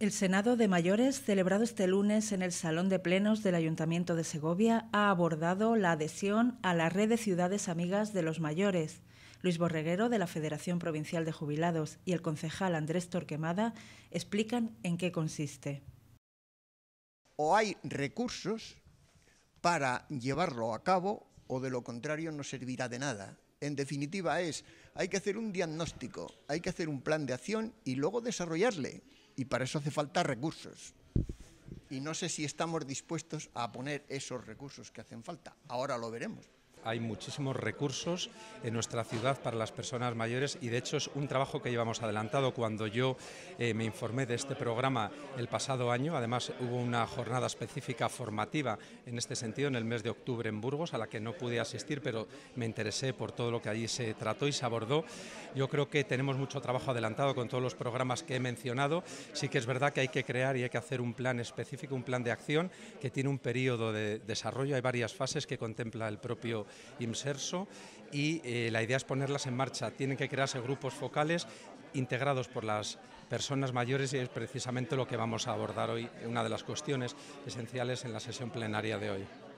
El Senado de Mayores, celebrado este lunes en el Salón de Plenos del Ayuntamiento de Segovia, ha abordado la adhesión a la Red de Ciudades Amigas de los Mayores. Luis Borreguero, de la Federación Provincial de Jubilados, y el concejal Andrés Torquemada explican en qué consiste. O hay recursos para llevarlo a cabo o de lo contrario no servirá de nada. En definitiva es, hay que hacer un diagnóstico, hay que hacer un plan de acción y luego desarrollarle y para eso hace falta recursos. Y no sé si estamos dispuestos a poner esos recursos que hacen falta. Ahora lo veremos hay muchísimos recursos en nuestra ciudad para las personas mayores y de hecho es un trabajo que llevamos adelantado. Cuando yo eh, me informé de este programa el pasado año, además hubo una jornada específica formativa en este sentido en el mes de octubre en Burgos a la que no pude asistir, pero me interesé por todo lo que allí se trató y se abordó. Yo creo que tenemos mucho trabajo adelantado con todos los programas que he mencionado. Sí que es verdad que hay que crear y hay que hacer un plan específico, un plan de acción que tiene un periodo de desarrollo, hay varias fases que contempla el propio IMSERSO y eh, la idea es ponerlas en marcha. Tienen que crearse grupos focales integrados por las personas mayores y es precisamente lo que vamos a abordar hoy, una de las cuestiones esenciales en la sesión plenaria de hoy.